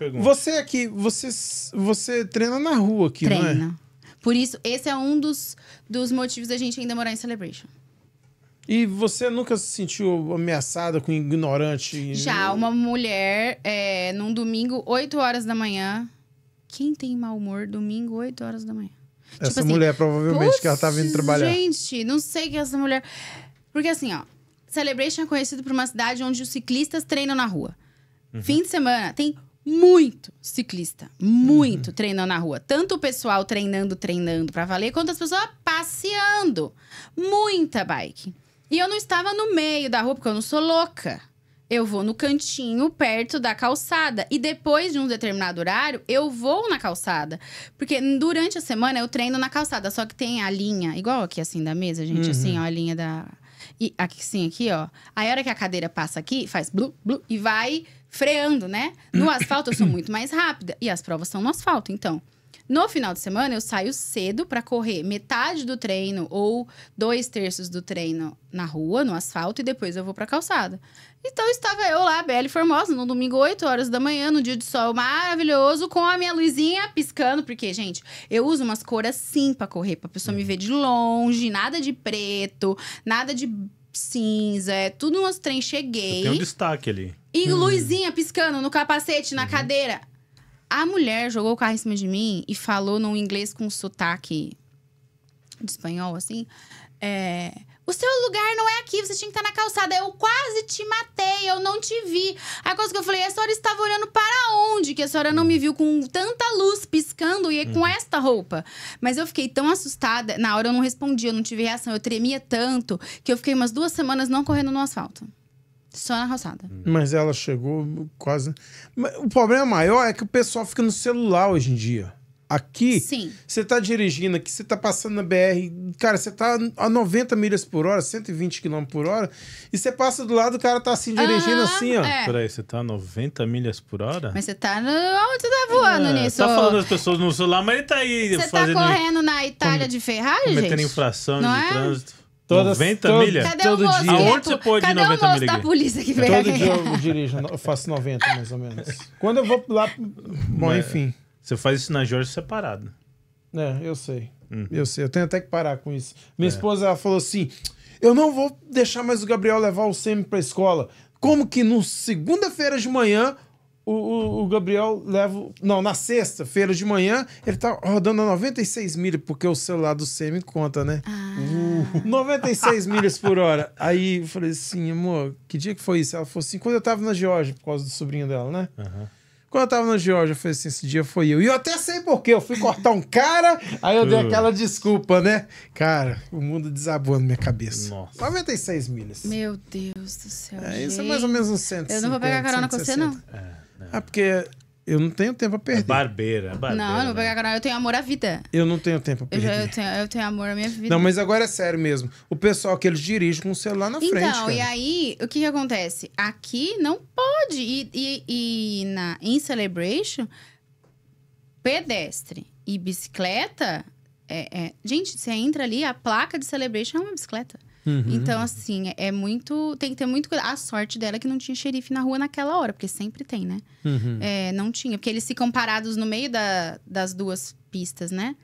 Pergunta. Você aqui, você, você treina na rua aqui, Treino. não é? Por isso, esse é um dos, dos motivos da gente ainda morar em Celebration. E você nunca se sentiu ameaçada com ignorante? Já, uma mulher, é, num domingo, 8 horas da manhã. Quem tem mau humor, domingo, 8 horas da manhã? Tipo essa tipo assim, mulher, provavelmente, que ela tava indo trabalhar. Gente, não sei que é essa mulher. Porque assim, ó. Celebration é conhecido por uma cidade onde os ciclistas treinam na rua. Uhum. Fim de semana, tem muito ciclista, muito uhum. treinando na rua. Tanto o pessoal treinando, treinando para valer, quanto as pessoas passeando. Muita bike. E eu não estava no meio da rua, porque eu não sou louca. Eu vou no cantinho perto da calçada. E depois de um determinado horário, eu vou na calçada. Porque durante a semana eu treino na calçada, só que tem a linha, igual aqui assim da mesa, gente, assim, uhum. assim, ó, a linha da e aqui sim, aqui, ó. Aí a hora que a cadeira passa aqui, faz blu, blu e vai freando, né? No asfalto eu sou muito mais rápida. E as provas são no asfalto, então. No final de semana, eu saio cedo para correr metade do treino ou dois terços do treino na rua, no asfalto, e depois eu vou para calçada. Então estava eu lá, Bela e Formosa, no domingo, 8 horas da manhã, no dia de sol maravilhoso, com a minha luzinha piscando, porque, gente, eu uso umas cores assim pra correr, pra pessoa me ver de longe, nada de preto, nada de cinza, é tudo umas trem cheguei. Tem um destaque ali. E hum. luzinha piscando no capacete, na uhum. cadeira. A mulher jogou o carro em cima de mim e falou num inglês com sotaque de espanhol, assim. É, o seu lugar não é aqui, você tinha que estar na calçada. Eu quase te matei, eu não te vi. A coisa que eu falei, a senhora estava olhando para onde? Que a senhora não me viu com tanta luz piscando e com uhum. esta roupa. Mas eu fiquei tão assustada. Na hora eu não respondi, eu não tive reação. Eu tremia tanto que eu fiquei umas duas semanas não correndo no asfalto. Só na roçada. Hum. Mas ela chegou quase. o problema maior é que o pessoal fica no celular hoje em dia. Aqui, você tá dirigindo aqui, você tá passando na BR, cara, você tá a 90 milhas por hora, 120 km por hora, e você passa do lado, o cara tá assim dirigindo assim, ó. É. Peraí, você tá a 90 milhas por hora? Mas você tá no. Onde você tá voando é, nisso? Tá falando as pessoas no celular, mas ele tá aí. Você tá correndo na Itália com... de Ferrari, cometendo gente? infração Não de é? trânsito. Todas, 90 todo, milhas? Cadê todo o dia. Aonde você pode Cadê 90 milhas? da polícia que vem? Todo dia eu dirijo, eu faço 90 mais ou menos. Quando eu vou lá... Bom, Mas, enfim. Você faz isso na Jorge separado. É, eu sei. Hum. Eu sei, eu tenho até que parar com isso. Minha é. esposa ela falou assim: eu não vou deixar mais o Gabriel levar o Semi pra escola. Como que no segunda-feira de manhã o, o, o, Gabriel leva. Não, na sexta-feira de manhã, ele tá rodando a 96 milhas, porque o celular do Semi conta, né? Ah. Uh, 96 milhas por hora. Aí eu falei assim, amor, que dia que foi isso? Ela falou assim, quando eu tava na Georgia por causa do sobrinho dela, né? Uhum. Quando eu tava na Georgia eu falei assim, esse dia foi eu. E eu até sei porquê, eu fui cortar um cara, aí eu dei uh. aquela desculpa, né? Cara, o mundo desabou na minha cabeça. Nossa. 96 milhas. Meu Deus do céu. É, isso é mais ou menos um 150, Eu não vou pegar carona 160. com você, não. É. Ah, porque eu não tenho tempo a perder. É barbeira, é barbeira. Não, eu não vou né? pegar canal. Eu tenho amor à vida. Eu não tenho tempo a perder. Eu, já, eu, tenho, eu tenho amor à minha vida. Não, mas agora é sério mesmo. O pessoal que eles dirigem com o celular na então, frente. Então, e aí, o que, que acontece? Aqui não pode. E, e, e na, em Celebration, pedestre e bicicleta. É, é. Gente, você entra ali, a placa de Celebration é uma bicicleta. Uhum. Então, assim, é muito. Tem que ter muito cuidado. A sorte dela é que não tinha xerife na rua naquela hora, porque sempre tem, né? Uhum. É, não tinha. Porque eles ficam parados no meio da, das duas pistas, né?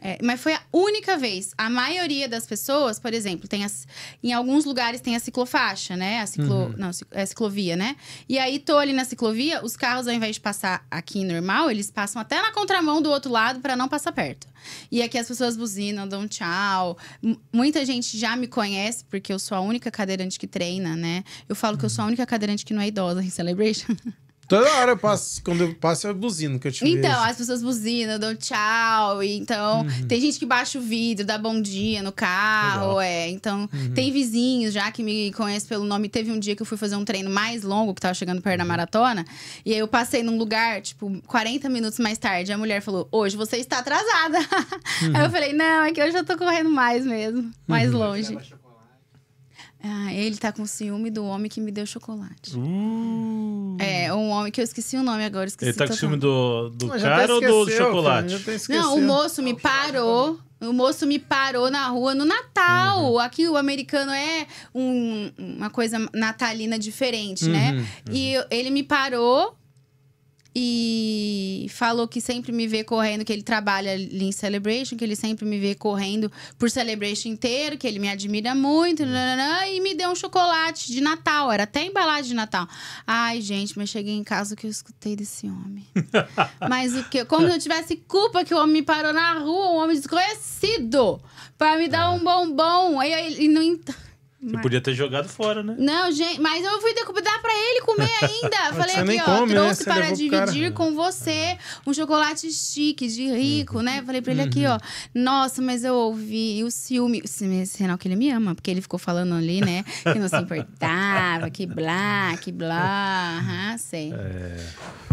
É. É, mas foi a única vez. A maioria das pessoas, por exemplo, tem as, em alguns lugares tem a ciclofaixa, né? A ciclo, uhum. não, é a ciclovia, né? E aí tô ali na ciclovia, os carros ao invés de passar aqui normal, eles passam até na contramão do outro lado para não passar perto. E aqui as pessoas buzinam, dão tchau. M muita gente já me conhece porque eu sou a única cadeirante que treina, né? Eu falo uhum. que eu sou a uhum. única cadeirante que não é idosa em Celebration. Toda hora eu passo, quando eu passo, eu buzino que eu te Então, vejo. as pessoas buzinam, dão tchau. então, uhum. tem gente que baixa o vidro, dá bom dia no carro. Legal. É. Então, uhum. tem vizinhos já que me conhecem pelo nome. Teve um dia que eu fui fazer um treino mais longo, que tava chegando perto da uhum. maratona. E aí eu passei num lugar, tipo, 40 minutos mais tarde. A mulher falou: Hoje você está atrasada. Uhum. Aí eu falei: Não, é que hoje eu tô correndo mais mesmo, mais uhum. longe. Ah, ele tá com ciúme do homem que me deu chocolate. Uhum. É um homem que eu esqueci o nome agora. Esqueci Ele tá com ciúme do, do cara ou do chocolate? Não, o moço me parou. O moço me parou na rua no Natal. Uhum. Aqui o americano é um- uma coisa natalina diferente, né? Uhum. E ele me parou e falou que sempre me vê correndo, que ele trabalha ali em Celebration, que ele sempre me vê correndo por Celebration inteiro, que ele me admira muito, hum. nananã, e me deu um chocolate de Natal, era até embalagem de Natal. Ai, gente, mas cheguei em casa o que eu escutei desse homem. mas o que? Como se eu tivesse culpa que o homem me parou na rua, um homem desconhecido, para me dar é. um bombom. aí ele não. Você mas... podia ter jogado fora, né? Não, gente, mas eu fui dar pra ele comer ainda. Falei aqui, ó, come, né? trouxe né? para dividir com você um chocolate chique de rico, né? uhum. né? Falei pra ele aqui, uhum. ó. Nossa, mas eu ouvi o ciúme. Esse Renal que ele me ama, porque ele ficou falando ali, né? Que não se importava, que blá, que blá. Aham, sei. É.